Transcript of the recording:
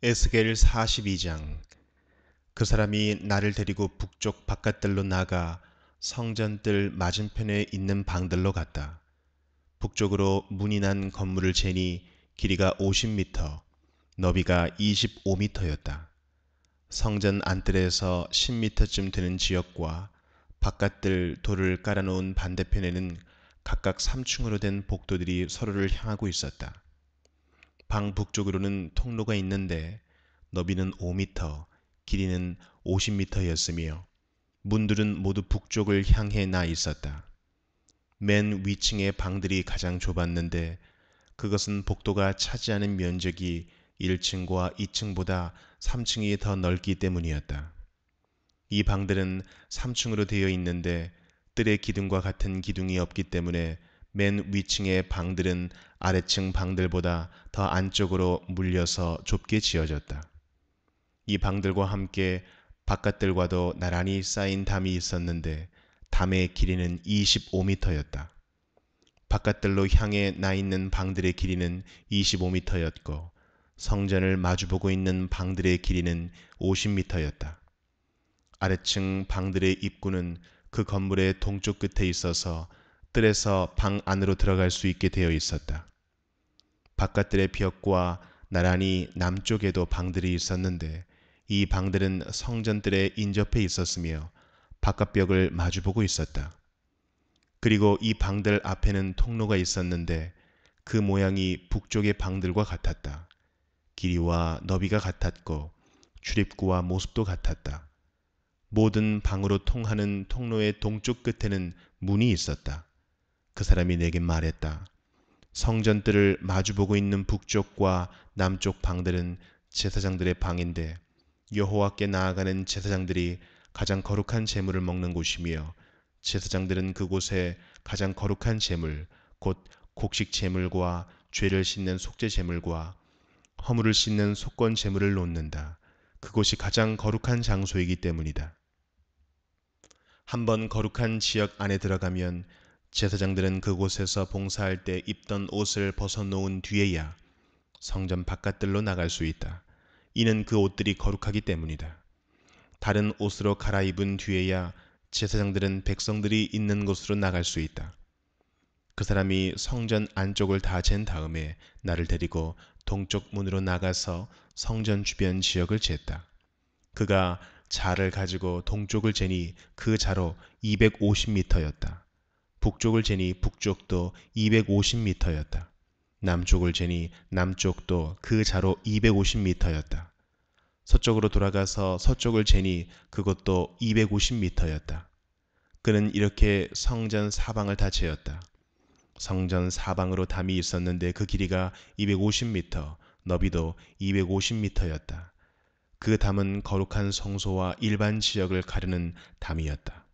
에스겔 42장 그 사람이 나를 데리고 북쪽 바깥들로 나가 성전들 맞은편에 있는 방들로 갔다. 북쪽으로 문이 난 건물을 재니 길이가 5 0미터 너비가 2 5미터였다 성전 안뜰에서 1 0미터쯤 되는 지역과 바깥들 돌을 깔아놓은 반대편에는 각각 3층으로 된 복도들이 서로를 향하고 있었다. 방 북쪽으로는 통로가 있는데 너비는 5미터, 길이는 50미터였으며 문들은 모두 북쪽을 향해 나 있었다. 맨 위층의 방들이 가장 좁았는데 그것은 복도가 차지하는 면적이 1층과 2층보다 3층이 더 넓기 때문이었다. 이 방들은 3층으로 되어 있는데 뜰의 기둥과 같은 기둥이 없기 때문에 맨 위층의 방들은 아래층 방들보다 더 안쪽으로 물려서 좁게 지어졌다. 이 방들과 함께 바깥들과도 나란히 쌓인 담이 있었는데 담의 길이는 25m였다. 바깥들로 향해 나 있는 방들의 길이는 25m였고 성전을 마주보고 있는 방들의 길이는 50m였다. 아래층 방들의 입구는 그 건물의 동쪽 끝에 있어서 뜰에서 방 안으로 들어갈 수 있게 되어 있었다. 바깥들의 벽과 나란히 남쪽에도 방들이 있었는데 이 방들은 성전들에 인접해 있었으며 바깥벽을 마주보고 있었다. 그리고 이 방들 앞에는 통로가 있었는데 그 모양이 북쪽의 방들과 같았다. 길이와 너비가 같았고 출입구와 모습도 같았다. 모든 방으로 통하는 통로의 동쪽 끝에는 문이 있었다. 그 사람이 내게 말했다. 성전들을 마주보고 있는 북쪽과 남쪽 방들은 제사장들의 방인데 여호와께 나아가는 제사장들이 가장 거룩한 재물을 먹는 곳이며 제사장들은 그곳에 가장 거룩한 재물곧 곡식 재물과 죄를 씻는 속죄 재물과 허물을 씻는 속건 재물을 놓는다. 그곳이 가장 거룩한 장소이기 때문이다. 한번 거룩한 지역 안에 들어가면 제사장들은 그곳에서 봉사할 때 입던 옷을 벗어놓은 뒤에야 성전 바깥들로 나갈 수 있다. 이는 그 옷들이 거룩하기 때문이다. 다른 옷으로 갈아입은 뒤에야 제사장들은 백성들이 있는 곳으로 나갈 수 있다. 그 사람이 성전 안쪽을 다 잰 다음에 나를 데리고 동쪽 문으로 나가서 성전 주변 지역을 쟀다. 그가 자를 가지고 동쪽을 재니 그 자로 2 5 0미터였다 북쪽을 재니 북쪽도 250m였다. 남쪽을 재니 남쪽도 그 자로 250m였다. 서쪽으로 돌아가서 서쪽을 재니 그것도 250m였다. 그는 이렇게 성전 사방을 다 재었다. 성전 사방으로 담이 있었는데 그 길이가 250m, 너비도 250m였다. 그 담은 거룩한 성소와 일반 지역을 가르는 담이었다.